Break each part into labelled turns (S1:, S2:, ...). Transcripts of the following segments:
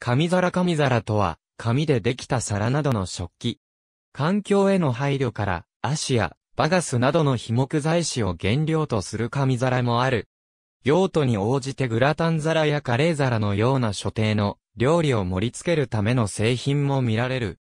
S1: 紙皿紙皿とは、紙でできた皿などの食器。環境への配慮から、足や、バガスなどの被木材紙を原料とする紙皿もある。用途に応じてグラタン皿やカレー皿のような所定の料理を盛り付けるための製品も見られる。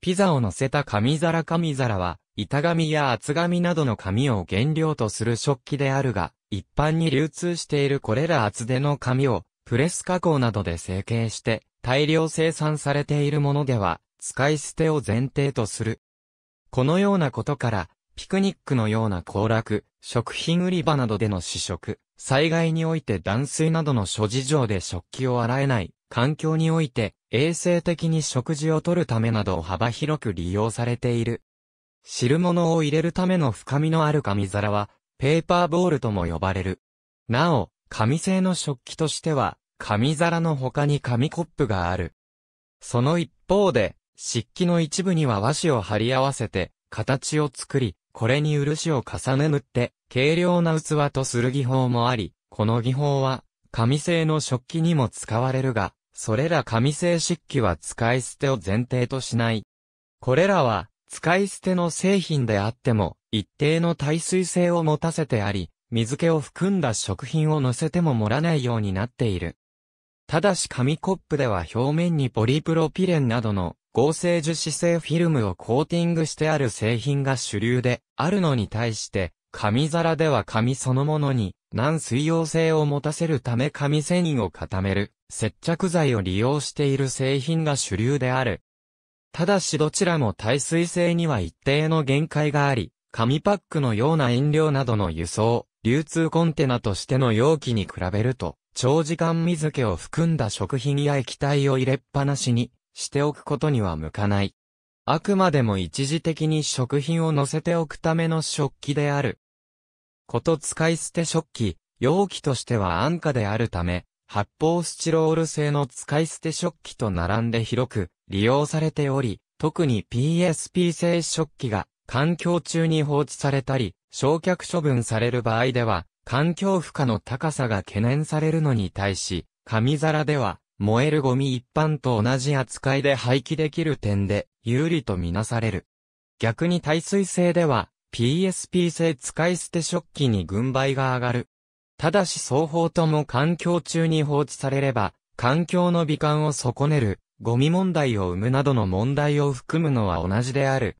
S1: ピザを乗せた紙皿紙皿は、板紙や厚紙などの紙を原料とする食器であるが、一般に流通しているこれら厚手の紙をプレス加工などで成形して大量生産されているものでは、使い捨てを前提とする。このようなことから、ピクニックのような行楽、食品売り場などでの試食、災害において断水などの諸事情で食器を洗えない、環境において衛生的に食事をとるためなどを幅広く利用されている。汁物を入れるための深みのある紙皿は、ペーパーボールとも呼ばれる。なお、紙製の食器としては、紙皿の他に紙コップがある。その一方で、漆器の一部には和紙を貼り合わせて、形を作り、これに漆を重ね塗って、軽量な器とする技法もあり、この技法は、紙製の食器にも使われるが、それら紙製漆器は使い捨てを前提としない。これらは、使い捨ての製品であっても、一定の耐水性を持たせてあり、水気を含んだ食品を乗せても盛らないようになっている。ただし紙コップでは表面にポリプロピレンなどの合成樹脂製フィルムをコーティングしてある製品が主流であるのに対して紙皿では紙そのものに軟水溶性を持たせるため紙繊維を固める接着剤を利用している製品が主流である。ただしどちらも耐水性には一定の限界があり、紙パックのような飲料などの輸送、流通コンテナとしての容器に比べると、長時間水気を含んだ食品や液体を入れっぱなしにしておくことには向かない。あくまでも一時的に食品を乗せておくための食器である。こと使い捨て食器、容器としては安価であるため、発泡スチロール製の使い捨て食器と並んで広く利用されており、特に PSP 製食器が環境中に放置されたり、焼却処分される場合では、環境負荷の高さが懸念されるのに対し、紙皿では、燃えるゴミ一般と同じ扱いで廃棄できる点で、有利とみなされる。逆に耐水性では、PSP 製使い捨て食器に軍配が上がる。ただし双方とも環境中に放置されれば、環境の美観を損ねる、ゴミ問題を生むなどの問題を含むのは同じである。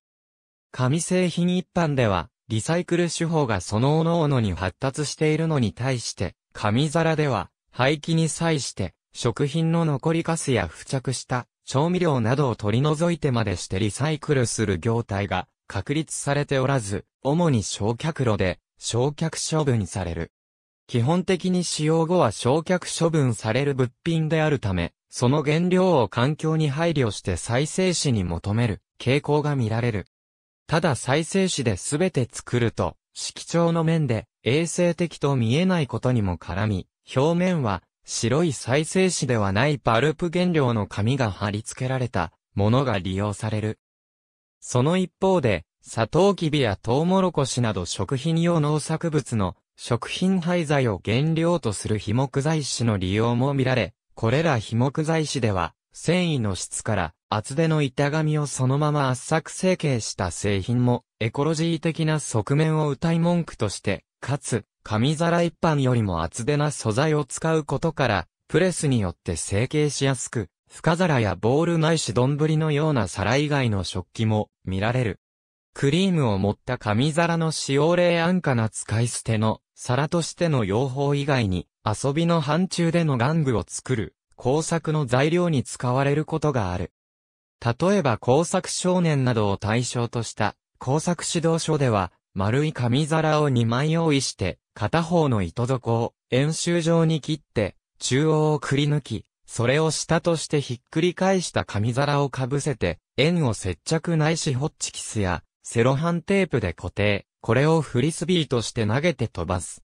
S1: 紙製品一般では、リサイクル手法がその各々に発達しているのに対して、紙皿では、廃棄に際して、食品の残りカスや付着した調味料などを取り除いてまでしてリサイクルする業態が確立されておらず、主に焼却炉で焼却処分される。基本的に使用後は焼却処分される物品であるため、その原料を環境に配慮して再生紙に求める傾向が見られる。ただ再生紙で全て作ると、色調の面で衛生的と見えないことにも絡み、表面は白い再生紙ではないパルプ原料の紙が貼り付けられたものが利用される。その一方で、サトウキビやトウモロコシなど食品用農作物の食品廃材を原料とする被木材紙の利用も見られ、これら被木材紙では、繊維の質から厚手の板紙をそのまま圧作成形した製品も、エコロジー的な側面を謳い文句として、かつ、紙皿一般よりも厚手な素材を使うことから、プレスによって成形しやすく、深皿やボールないし丼のような皿以外の食器も見られる。クリームを持った紙皿の使用例安価な使い捨ての皿としての用法以外に遊びの範疇での玩具を作る工作の材料に使われることがある。例えば工作少年などを対象とした工作指導書では、丸い紙皿を2枚用意して、片方の糸底を円周状に切って、中央をくり抜き、それを下としてひっくり返した紙皿をかぶせて、円を接着ないしホッチキスやセロハンテープで固定、これをフリスビーとして投げて飛ばす。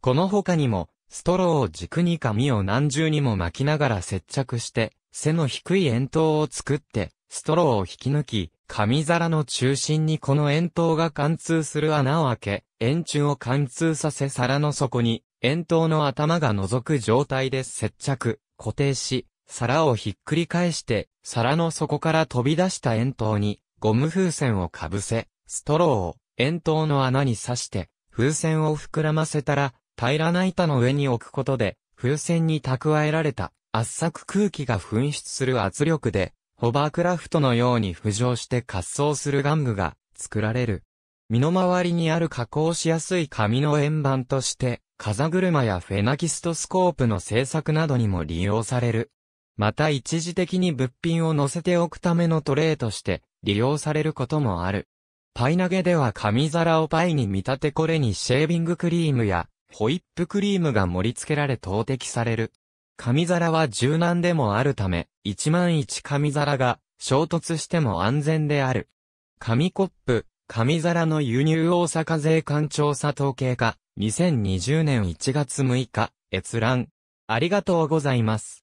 S1: この他にも、ストローを軸に紙を何重にも巻きながら接着して、背の低い円筒を作って、ストローを引き抜き、紙皿の中心にこの円筒が貫通する穴を開け、円柱を貫通させ皿の底に、円筒の頭が覗く状態で接着、固定し、皿をひっくり返して、皿の底から飛び出した円筒に、ゴム風船をかぶせ、ストローを円筒の穴に刺して、風船を膨らませたら、平らな板の上に置くことで、風船に蓄えられた圧搾空気が噴出する圧力で、ホバークラフトのように浮上して滑走する玩具が作られる。身の回りにある加工しやすい紙の円盤として、風車やフェナキストスコープの製作などにも利用される。また一時的に物品を乗せておくためのトレイとして利用されることもある。パイ投げでは紙皿をパイに見立てこれにシェービングクリームやホイップクリームが盛り付けられ投擲される。紙皿は柔軟でもあるため、一万一紙皿が衝突しても安全である。紙コップ、紙皿の輸入大阪税関調査統計課、2020年1月6日、閲覧。ありがとうございます。